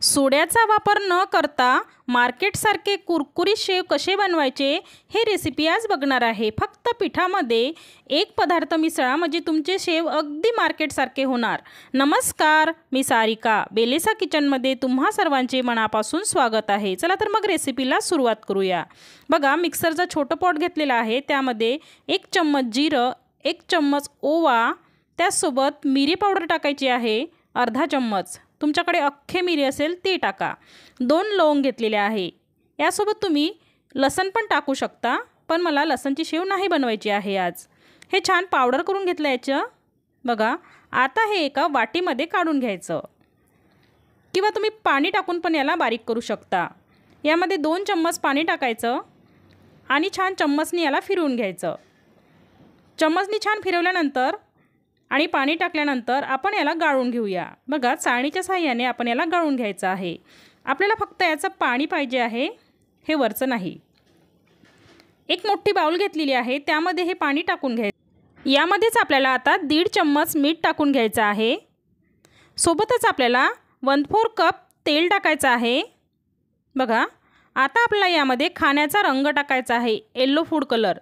सोड्याचा वापर न करता मार्केटसारखे कुरकुरीत शेव कसे बनवायचे हे रेसिपी आज बघणार आहे फक्त पिठामध्ये एक पदार्थ मिसळा म्हणजे तुमचे शेव अगदी मार्केटसारखे होणार नमस्कार मी सारिका बेलेसा किचनमध्ये तुम्हा सर्वांचे मनापासून स्वागत आहे चला तर मग रेसिपीला सुरुवात करूया बघा मिक्सरचा छोटं पॉट घेतलेला आहे त्यामध्ये एक चम्मच जिरं एक चम्मच ओवा त्यासोबत मिरी पावडर टाकायची आहे अर्धा चम्मच तुमच्याकडे अख्खे मिरी असेल ते टाका दोन लवंग घेतलेले आहे यासोबत तुम्ही लसण पण टाकू शकता पण मला लसणची शेव नाही बनवायची आहे आज हे छान पावडर करून घेतलं याचं बघा आता हे एका वाटीमध्ये काढून घ्यायचं किंवा तुम्ही पाणी टाकून पण याला बारीक करू शकता यामध्ये दोन चम्मच पाणी टाकायचं आणि छान चम्मचनी याला फिरवून घ्यायचं चम्मचनी छान फिरवल्यानंतर आणि पाणी टाकल्यानंतर आपण याला गाळून घेऊया बघा चाळणीच्या साह्याने आपण याला गाळून घ्यायचं आहे आपल्याला फक्त याचं पाणी पाहिजे आहे हे वरचं नाही एक मोठी बाऊल घेतलेली आहे त्यामध्ये हे पाणी टाकून घ्यायचं यामध्येच आपल्याला आता दीड चम्मच मीठ टाकून घ्यायचं आहे सोबतच आपल्याला वन फोर कप तेल टाकायचं आहे बघा आता आपल्याला यामध्ये खाण्याचा रंग टाकायचा आहे yellow food colour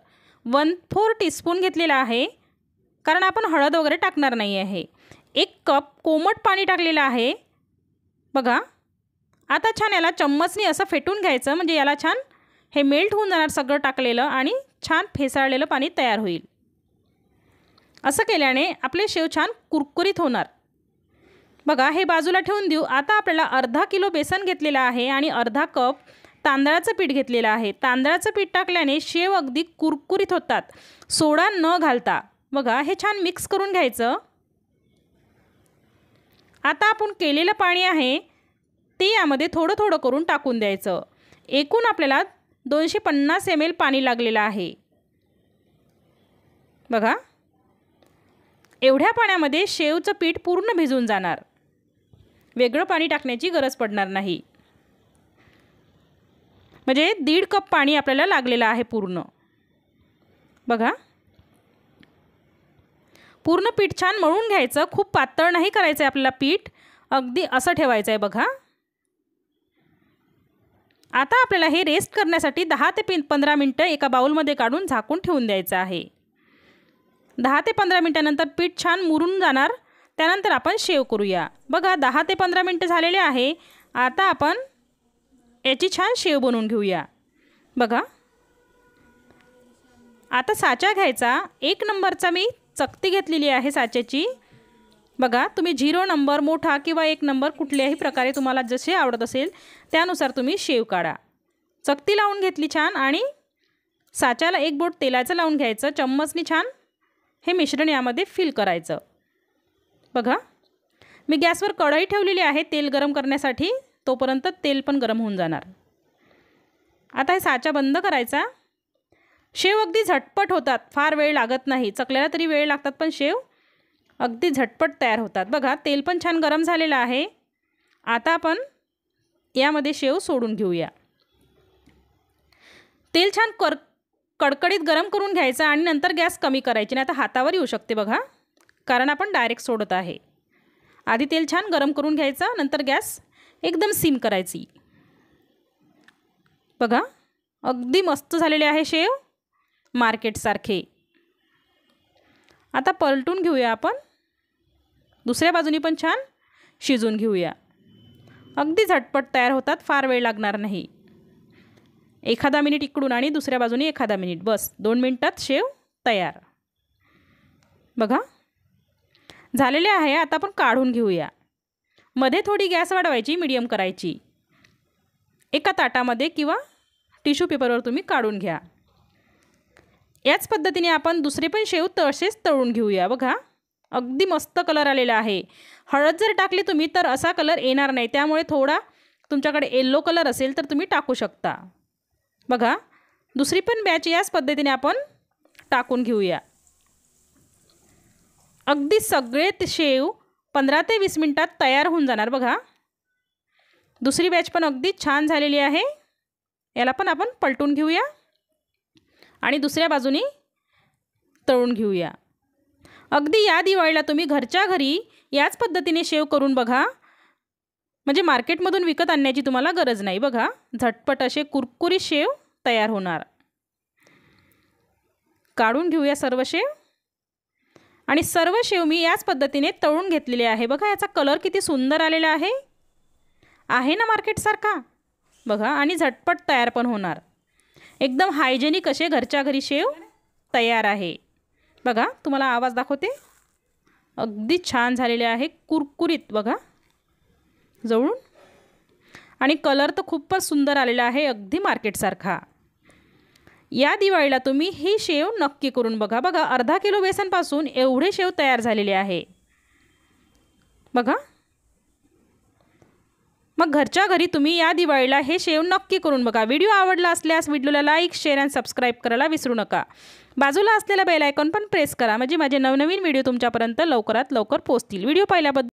one four teaspoon घेतलेला आहे कारण आपण हळद वगैरे टाकणार नाही आहे एक कप कोमट पाणी टाकलेलं आहे बघा आता छान याला चम्मचनी असं फेटून घ्यायचं म्हणजे याला छान हे मेल्ट होऊन जाणार सगळं टाकलेलं आणि छान फेसाळलेलं पाणी तयार होईल असं केल्याने आपले शेव छान कुरकुरीत होणार बघा हे बाजूला ठेवून देऊ आता आपल्याला अर्धा किलो बेसन घेतलेलं आहे आणि अर्धा कप तांदळाचं पीठ घेतलेलं आहे तांदळाचं पीठ टाकल्याने शेव अगदी कुरकुरीत होतात सोडा न घालता बघा हे छान मिक्स करून घ्यायचं आता आपण केलेलं पाणी आहे ते यामध्ये थोडं थोडं करून टाकून द्यायचं एकूण आपल्याला दोनशे पन्नास एम एल पाणी लागलेलं आहे बघा एवढ्या पाण्यामध्ये शेवचं पीठ पूर्ण भिजून जाणार वेगळं पाणी टाकण्याची गरज पडणार नाही म्हणजे दीड कप पाणी आपल्याला लागलेलं आहे पूर्ण बघा पूर्ण पीठ छान मळून घ्यायचं खूप पातळ नाही करायचं आहे आपल्याला पीठ अगदी असं ठेवायचं आहे बघा आता आपल्याला हे रेस्ट करण्यासाठी दहा ते पी पंधरा मिनटं एका बाऊलमध्ये काढून झाकून ठेवून द्यायचं आहे दहा ते पंधरा मिनटानंतर पीठ छान मुरून जाणार त्यानंतर आपण शेव करूया बघा दहा ते पंधरा मिनटं झालेले आहे आता आपण याची छान शेव बनवून घेऊया बघा आता साचा घ्यायचा एक नंबरचा मी चकती घेतलेली आहे साच्याची बघा तुम्ही झिरो नंबर मोठा किंवा एक नंबर कुठल्याही प्रकारे तुम्हाला जसे आवडत असेल त्यानुसार तुम्ही शेव काढा चकती लावून घेतली छान आणि साच्याला एक बोट तेलाचं लावून घ्यायचं चम्मचनी छान हे मिश्रण यामध्ये फिल करायचं बघा मी गॅसवर कढई ठेवलेली आहे तेल गरम करण्यासाठी तोपर्यंत तेल पण गरम होऊन जाणार आता हे साचा बंद करायचा शेव अगदी झटपट होतात फार वेळ लागत नाही चकल्याला तरी वेळ लागतात पण शेव अगदी झटपट तयार होतात बघा तेल पण छान गरम झालेलं आहे आता आपण यामध्ये शेव सोडून घेऊया तेल छान कर कडकडीत गरम करून घ्यायचं आणि नंतर गॅस कमी करायची नाही आता हातावर येऊ शकते बघा कारण आपण डायरेक्ट सोडत आहे आधी तेल छान गरम करून घ्यायचं नंतर गॅस एकदम सिम करायची बघा अगदी मस्त झालेले आहे शेव मार्केटसारखे आता पलटून घेऊया आपण दुसऱ्या बाजूनी पण छान शिजून घेऊया अगदी झटपट तयार होतात फार वेळ लागणार नाही एखादा मिनिट इकडून आणि दुसऱ्या बाजूने एखादा मिनिट बस दोन मिनिटात शेव तयार बघा झालेले आहे आता आपण काढून घेऊया मध्ये थोडी गॅस वाढवायची मिडियम करायची एका ताटामध्ये किंवा टिश्यू पेपरवर तुम्ही काढून घ्या याच पद्धतीने आपण दुसरे पण शेव तसेच तळून घेऊया बघा अगदी मस्त कलर आलेला आहे हळद जर टाकली तुम्ही तर असा कलर येणार नाही त्यामुळे थोडा तुमच्याकडे येल्लो कलर असेल तर तुम्ही टाकू शकता बघा दुसरी पण बॅच याच पद्धतीने आपण टाकून घेऊया अगदी सगळे शेव पंधरा ते वीस मिनटात तयार होऊन जाणार बघा दुसरी बॅच पण अगदी छान झालेली आहे याला पण आपण पलटून घेऊया आणि दुसऱ्या बाजूने तळून घेऊया अगदी या दिवाळीला तुम्ही घरच्या घरी याच पद्धतीने शेव करून बघा म्हणजे मार्केटमधून विकत आणण्याची तुम्हाला गरज नाही बघा झटपट असे कुरकुरी शेव तयार होणार काढून घेऊया सर्व शेव आणि सर्व शेव मी याच पद्धतीने तळून घेतलेले आहे बघा याचा कलर किती सुंदर आलेला आहे आहे ना मार्केटसारखा बघा आणि झटपट तयार पण होणार एकदम हायजेनिक असे घरच्या घरी शेव तयार आहे बघा तुम्हाला आवाज दाखवते अगदी छान झालेले आहे कुरकुरीत बघा जवळून आणि कलर तर खूपच सुंदर आलेला आहे अगदी मार्केटसारखा या दिवाळीला तुम्ही ही शेव नक्की करून बघा बघा अर्धा किलो बेसनपासून एवढे शेव तयार झालेले आहे बघा मग घरच्या घरी तुम्ही या दिवाळीला हे शेव नक्की करून बघा व्हिडिओ आवडला असल्यास व्हिडिओला लाईक शेअर अँड सबस्क्राईब करायला विसरू नका बाजूला असलेलं बेल आयकॉन पण प्रेस करा म्हणजे माझे नवनवीन व्हिडिओ तुमच्यापर्यंत लवकरात लवकर पोहोचतील व्हिडिओ पाहिल्याबद्दल